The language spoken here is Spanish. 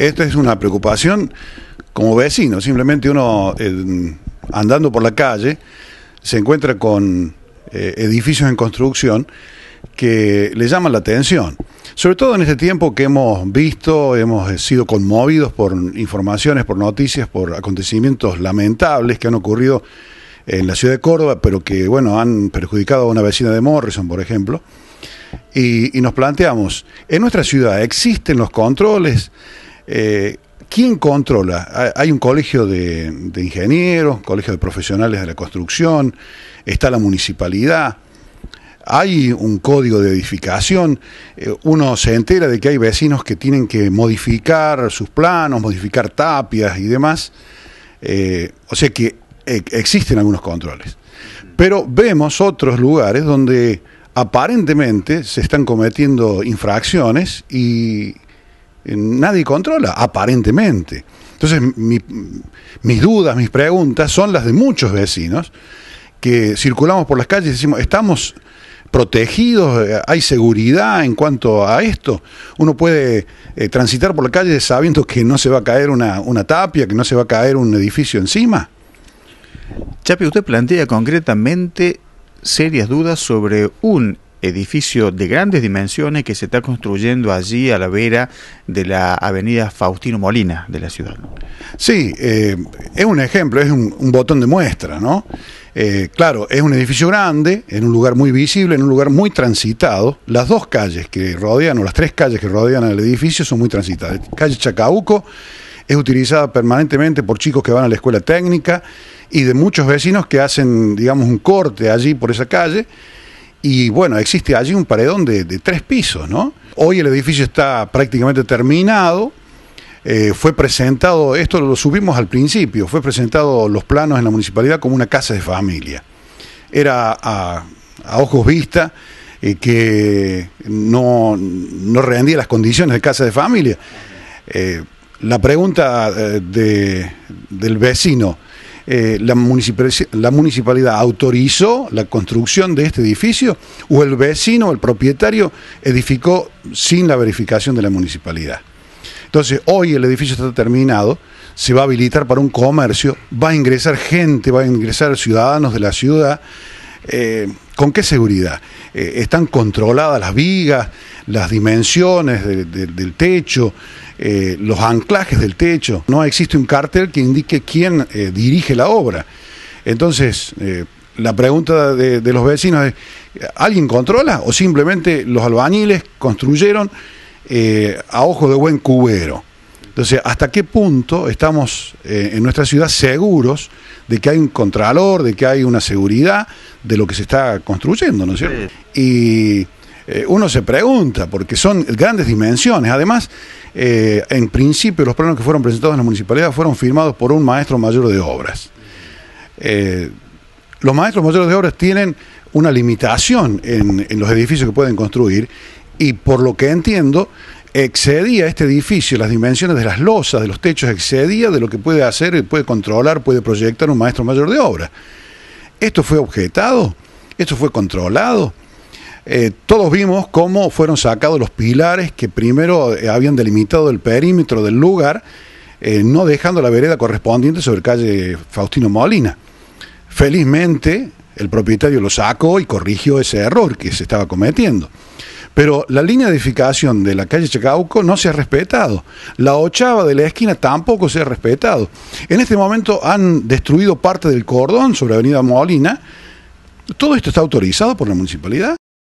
Esto es una preocupación como vecino, simplemente uno eh, andando por la calle se encuentra con eh, edificios en construcción que le llaman la atención. Sobre todo en este tiempo que hemos visto, hemos sido conmovidos por informaciones, por noticias, por acontecimientos lamentables que han ocurrido en la ciudad de Córdoba, pero que bueno, han perjudicado a una vecina de Morrison, por ejemplo. y nos planteamos, ¿en nuestra ciudad existen los controles? Eh, ¿Quién controla? Hay un colegio de, ingenieros, colegio de profesionales de la construcción, está la municipalidad, hay un código de edificación, eh, uno se entera de que hay vecinos que tienen que modificar sus planos, modificar tapias y demás, eh, o sea que existen algunos controles. Pero vemos otros lugares donde aparentemente se están cometiendo infracciones y eh, nadie controla, aparentemente. Entonces, mis dudas, mis preguntas son las de muchos vecinos que circulamos por las calles y decimos, estamos protegidos, eh, hay seguridad en cuanto a esto. Uno puede eh, transitar por la calle sabiendo que no se va a caer una, una tapia, que no se va a caer un edificio encima. Chapi, usted plantea concretamente serias dudas sobre un edificio de grandes dimensiones que se está construyendo allí a la vera de la avenida Faustino Molina de la ciudad. Sí, eh, es un ejemplo, es un, botón de muestra, ¿no? Eh, claro, es un edificio grande, en un lugar muy visible, en un lugar muy transitado. Las dos calles que rodean, o las tres calles que rodean al edificio son muy transitadas. Calle Chacauco es utilizada permanentemente por chicos que van a la escuela técnica y de muchos vecinos que hacen, digamos, un corte allí por esa calle y bueno, existe allí un paredón de, tres pisos, ¿no? Hoy el edificio está prácticamente terminado. Eh, fue presentado, esto lo subimos al principio, fue presentado los planos en la municipalidad como una casa de familia. Era a, ojos vista eh, que no, rendía las condiciones de casa de familia. Eh, la pregunta de, del vecino, eh, la, la municipalidad autorizó la construcción de este edificio o el vecino, el propietario, edificó sin la verificación de la municipalidad. Entonces, hoy el edificio está terminado, se va a habilitar para un comercio, va a ingresar gente, va a ingresar ciudadanos de la ciudad eh, ¿Con qué seguridad? Eh, ¿Están controladas las vigas, las dimensiones del techo, eh, los anclajes del techo? No existe un cartel que indique quién dirige la obra. Entonces, la pregunta de, los vecinos es, ¿alguien controla o simplemente los albañiles construyeron? a ojo de buen cubero. Entonces, ¿hasta qué punto estamos eh, en nuestra ciudad seguros de que hay un contralor, de que hay una seguridad de lo que se está construyendo, ¿no es cierto? Y eh, uno se pregunta, porque son grandes dimensiones. Además, eh, en principio los planos que fueron presentados en la municipalidad fueron firmados por un maestro mayor de obras. los maestros mayores de obras tienen una limitación en los edificios que pueden construir y por lo que entiendo, excedía este edificio, las dimensiones de las losas, de los techos, excedía de lo que puede hacer, puede controlar, puede proyectar un maestro mayor de obra. Esto fue objetado, esto fue controlado. Eh, todos vimos cómo fueron sacados los pilares que primero eh, habían delimitado el perímetro del lugar, eh, no dejando la vereda correspondiente sobre calle Faustino Molina. Felizmente, el propietario lo sacó y corrigió ese error que se estaba cometiendo. Pero la línea de edificación de la calle Chacauco no se ha respetado. La ochava de la esquina tampoco se ha respetado. En este momento han destruido parte del cordón sobre Avenida Molina. ¿Todo esto está autorizado por la municipalidad?